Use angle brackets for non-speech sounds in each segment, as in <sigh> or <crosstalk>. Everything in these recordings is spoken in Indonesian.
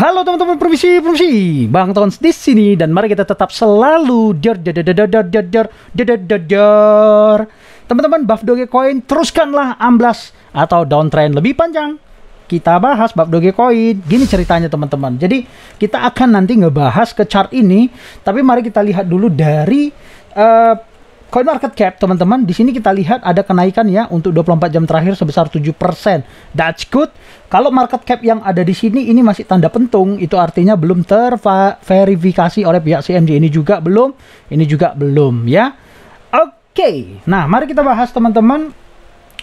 Halo teman-teman provinsi provinsi Bang Tons di sini dan mari kita tetap selalu jor jor jor jor jor jor jor jor Teman-teman buff Dogecoin teruskanlah amblas atau downtrend lebih panjang. Kita bahas buff Dogecoin. Gini ceritanya teman-teman. Jadi kita akan nanti ngebahas ke chart ini, tapi mari kita lihat dulu dari uh, Coin market cap, teman-teman, di sini kita lihat ada kenaikan ya untuk 24 jam terakhir sebesar 7%. That's good. Kalau market cap yang ada di sini ini masih tanda pentung, itu artinya belum terverifikasi oleh pihak CMG. Ini juga belum, ini juga belum ya. Oke. Okay. Nah, mari kita bahas teman-teman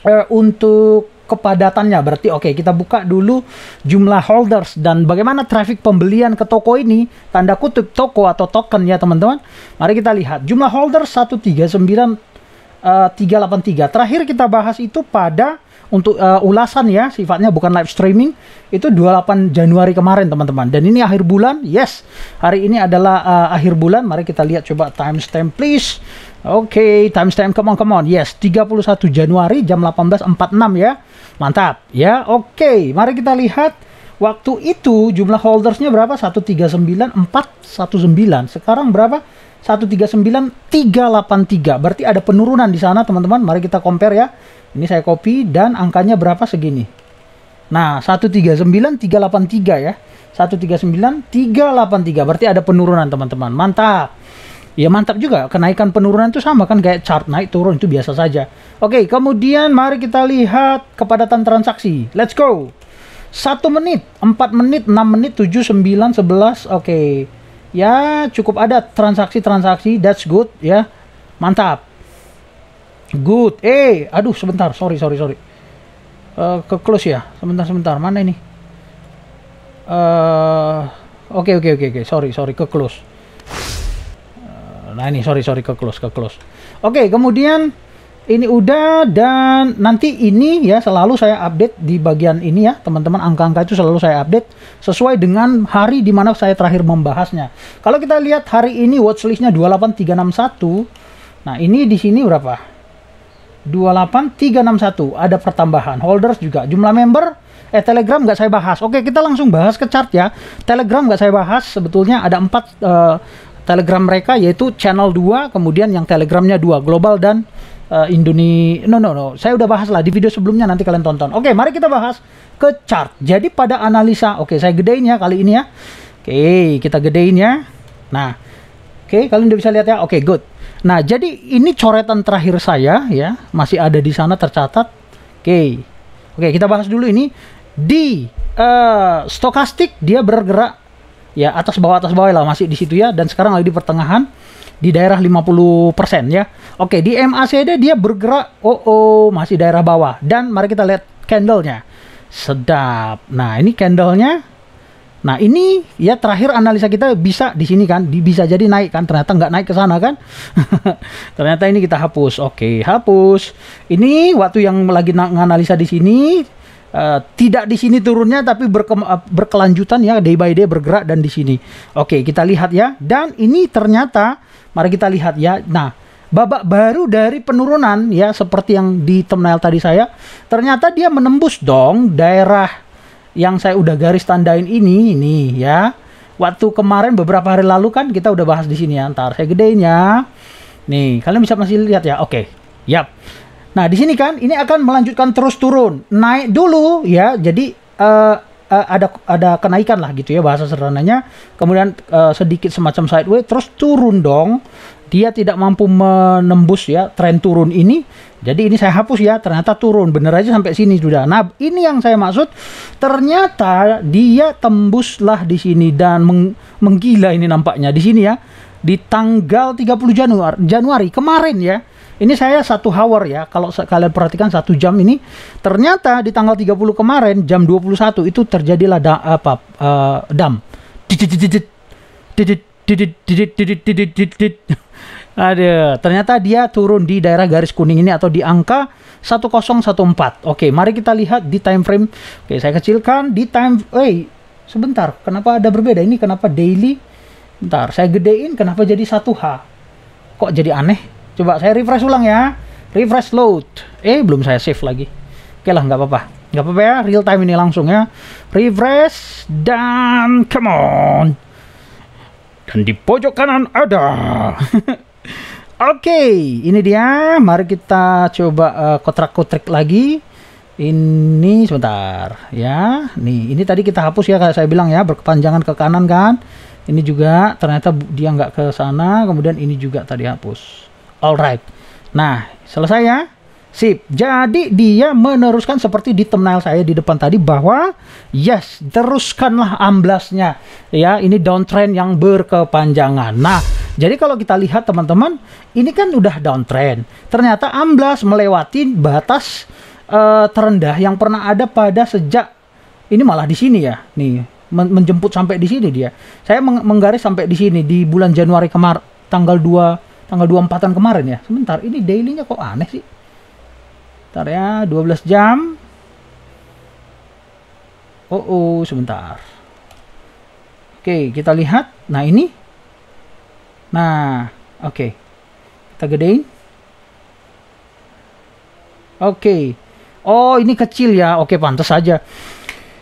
uh, untuk kepadatannya berarti oke okay, kita buka dulu jumlah holders dan bagaimana traffic pembelian ke toko ini tanda kutip toko atau token ya teman-teman mari kita lihat jumlah holders 139 Eh, delapan 383. Terakhir kita bahas itu pada untuk uh, ulasan ya, sifatnya bukan live streaming, itu 28 Januari kemarin teman-teman. Dan ini akhir bulan, yes. Hari ini adalah uh, akhir bulan, mari kita lihat coba timestamp please. Oke, okay, timestamp come on come on. Yes, 31 Januari jam 18.46 ya. Mantap ya. Oke, okay, mari kita lihat waktu itu jumlah holdersnya berapa? satu sembilan Sekarang berapa? 139 383. Berarti ada penurunan di sana teman-teman. Mari kita compare ya. Ini saya copy dan angkanya berapa segini. Nah, 139 383 ya. 139 383. Berarti ada penurunan teman-teman. Mantap. Ya mantap juga. Kenaikan penurunan itu sama kan kayak chart naik turun itu biasa saja. Oke, kemudian mari kita lihat kepadatan transaksi. Let's go. 1 menit, 4 menit, 6 menit, 7, 9, 11. Oke. Okay ya cukup ada transaksi-transaksi that's good ya mantap good eh aduh sebentar sorry sorry sorry uh, ke close ya sebentar sebentar mana ini eh, oke oke oke oke sorry sorry ke close uh, nah ini sorry sorry ke close ke close oke okay, kemudian ini udah dan nanti ini ya selalu saya update di bagian ini ya teman-teman angka-angka itu selalu saya update sesuai dengan hari di mana saya terakhir membahasnya kalau kita lihat hari ini watchlistnya 28361 nah ini di sini berapa 28361 ada pertambahan holders juga jumlah member eh Telegram nggak saya bahas oke kita langsung bahas ke chart ya Telegram nggak saya bahas sebetulnya ada empat uh, Telegram mereka yaitu channel 2 kemudian yang Telegramnya 2 global dan uh, Indoni no no no saya udah bahas lah di video sebelumnya nanti kalian tonton oke mari kita bahas ke chart jadi pada analisa oke saya gedein ya kali ini ya oke kita gedein ya nah oke kalian udah bisa lihat ya oke good nah jadi ini coretan terakhir saya ya masih ada di sana tercatat oke oke kita bahas dulu ini di uh, stokastik dia bergerak ya atas bawah atas bawah lah masih di situ ya dan sekarang lagi di pertengahan di daerah 50% ya. Oke, di MACD dia bergerak oh oh masih daerah bawah dan mari kita lihat candlenya. Sedap. Nah, ini candlenya. Nah, ini ya terakhir analisa kita bisa di sini kan, bisa jadi naik kan, ternyata nggak naik ke sana kan. <laughs> ternyata ini kita hapus. Oke, hapus. Ini waktu yang lagi analisa di sini Uh, tidak di sini turunnya tapi eh, berkelanjutan ya day by day bergerak dan di sini. Oke, kita lihat ya. Dan ini ternyata Mari kita lihat ya. Nah, babak baru dari penurunan ya seperti yang di thumbnail tadi saya, ternyata dia menembus dong daerah yang saya udah garis tandain ini ini ya. Waktu kemarin beberapa hari lalu kan kita udah bahas di sini ya. Ntar saya gedein ya. Nih, kalian bisa masih lihat ya. Oke. Yap. Nah, di sini kan ini akan melanjutkan terus turun. Naik dulu ya. Jadi uh, uh, ada ada kenaikan lah gitu ya bahasa sederhananya kemudian uh, sedikit semacam sideways terus turun dong dia tidak mampu menembus ya tren turun ini jadi ini saya hapus ya ternyata turun bener aja sampai sini sudah nah ini yang saya maksud ternyata dia tembuslah di sini dan meng menggila ini nampaknya di sini ya di tanggal 30 Januari Januari kemarin ya ini saya satu hour ya, kalau kalian perhatikan satu jam ini, ternyata di tanggal 30 kemarin jam 21 itu terjadilah da, apa uh, dam. <laughs> Ada, ternyata dia turun di daerah garis kuning ini atau di angka 1014. Oke, mari kita lihat di time frame. Oke, saya kecilkan di time. Eh, sebentar. Kenapa ada berbeda? Ini kenapa daily? Bentar, saya gedein. Kenapa jadi 1H? Kok jadi aneh? Coba saya refresh ulang ya. Refresh load. Eh, belum saya save lagi. Oke lah, nggak apa-apa. Nggak apa-apa ya, real time ini langsung ya. Refresh dan come on. Dan di pojok kanan ada. <laughs> Oke, okay, ini dia. Mari kita coba uh, eh, kotrak-kotrik lagi. Ini sebentar ya. Nih, ini tadi kita hapus ya kayak saya bilang ya, berkepanjangan ke kanan kan. Ini juga ternyata dia nggak ke sana, kemudian ini juga tadi hapus. Alright. Nah, selesai ya. Sip. Jadi dia meneruskan seperti di thumbnail saya di depan tadi bahwa yes, teruskanlah amblasnya. Ya, ini downtrend yang berkepanjangan. Nah, jadi kalau kita lihat teman-teman, ini kan udah downtrend. Ternyata amblas melewati batas uh, terendah yang pernah ada pada sejak ini malah di sini ya. Nih, men menjemput sampai di sini dia. Saya meng menggaris sampai di sini di bulan Januari kemarin tanggal 2 tanggal 24-an kemarin ya. Sebentar, ini dailynya kok aneh sih. Bentar ya, 12 jam. Oh, oh sebentar. Oke, kita lihat. Nah, ini. Nah, oke. Kita gedein. Oke. Oh, ini kecil ya. Oke, pantas saja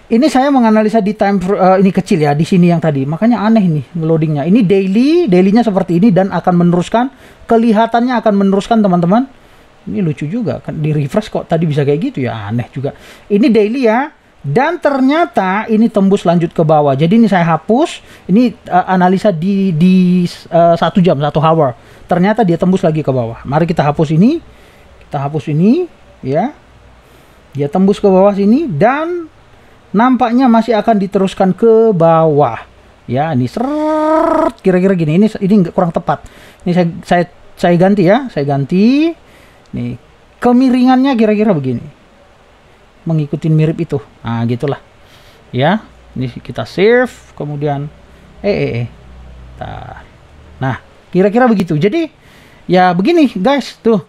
ini saya menganalisa di time uh, ini kecil ya di sini yang tadi makanya aneh nih loadingnya ini daily dailynya seperti ini dan akan meneruskan kelihatannya akan meneruskan teman-teman ini lucu juga kan di refresh kok tadi bisa kayak gitu ya aneh juga ini daily ya dan ternyata ini tembus lanjut ke bawah jadi ini saya hapus ini uh, analisa di di uh, satu jam satu hour ternyata dia tembus lagi ke bawah mari kita hapus ini kita hapus ini ya dia tembus ke bawah sini dan nampaknya masih akan diteruskan ke bawah. Ya, ini seret kira-kira gini. Ini ini kurang tepat. Ini saya saya saya ganti ya, saya ganti. Nih, kemiringannya kira-kira begini. Mengikuti mirip itu. Ah, gitulah. Ya, ini kita save, kemudian eh eh eh. Nah, kira-kira begitu. Jadi ya begini guys, tuh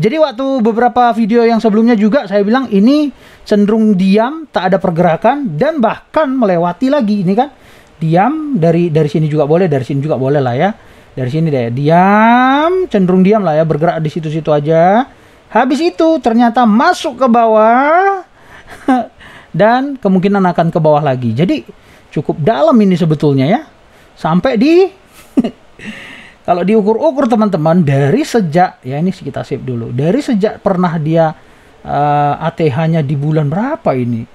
jadi waktu beberapa video yang sebelumnya juga saya bilang ini cenderung diam, tak ada pergerakan dan bahkan melewati lagi ini kan. Diam dari dari sini juga boleh, dari sini juga boleh lah ya. Dari sini deh, diam, cenderung diam lah ya, bergerak di situ-situ aja. Habis itu ternyata masuk ke bawah <laughs> dan kemungkinan akan ke bawah lagi. Jadi cukup dalam ini sebetulnya ya. Sampai di <laughs> Kalau diukur-ukur teman-teman dari sejak ya ini kita save dulu. Dari sejak pernah dia uh, eh, ATH-nya di bulan berapa ini?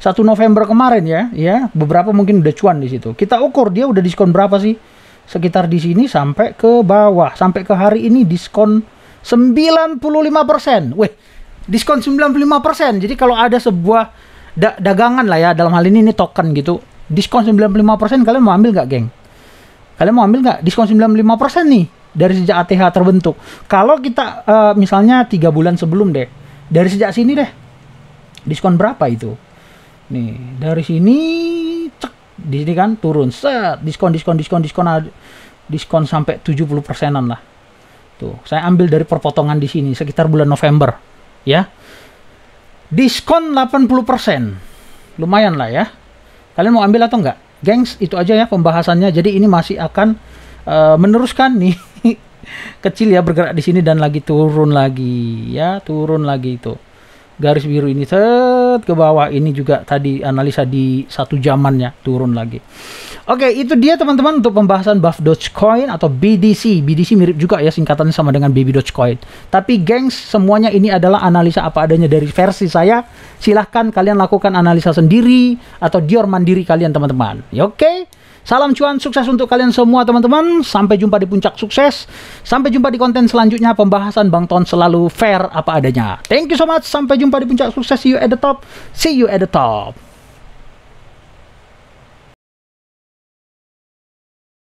1 November kemarin ya, ya beberapa mungkin udah cuan di situ. Kita ukur dia udah diskon berapa sih? Sekitar di sini sampai ke bawah, sampai ke hari ini diskon 95%. weh diskon 95%. Jadi kalau ada sebuah da dagangan lah ya dalam hal ini ini token gitu, diskon 95% kalian mau ambil nggak, geng? Kalian mau ambil nggak? Diskon 95% nih dari sejak ATH terbentuk. Kalau kita uh, misalnya tiga bulan sebelum deh, dari sejak sini deh, diskon berapa itu? Nih dari sini, cek di sini kan turun, set diskon diskon diskon diskon diskon sampai 70 persenan lah. Tuh, saya ambil dari perpotongan di sini sekitar bulan November, ya. Diskon 80 persen, lumayan lah ya. Kalian mau ambil atau enggak? gengs itu aja ya pembahasannya jadi ini masih akan uh, meneruskan nih <laughs> kecil ya bergerak di sini dan lagi turun lagi ya turun lagi itu garis biru ini set ke bawah ini juga tadi analisa di satu zamannya turun lagi oke itu dia teman-teman untuk pembahasan buff Dogecoin atau BDC BDC mirip juga ya singkatannya sama dengan baby Dogecoin tapi gengs semuanya ini adalah analisa apa adanya dari versi saya silahkan kalian lakukan analisa sendiri atau dior mandiri kalian teman-teman ya, oke okay? Salam cuan sukses untuk kalian semua teman-teman. Sampai jumpa di puncak sukses. Sampai jumpa di konten selanjutnya pembahasan Bang Ton selalu fair apa adanya. Thank you so much. Sampai jumpa di puncak sukses. See you at the top. See you at the top.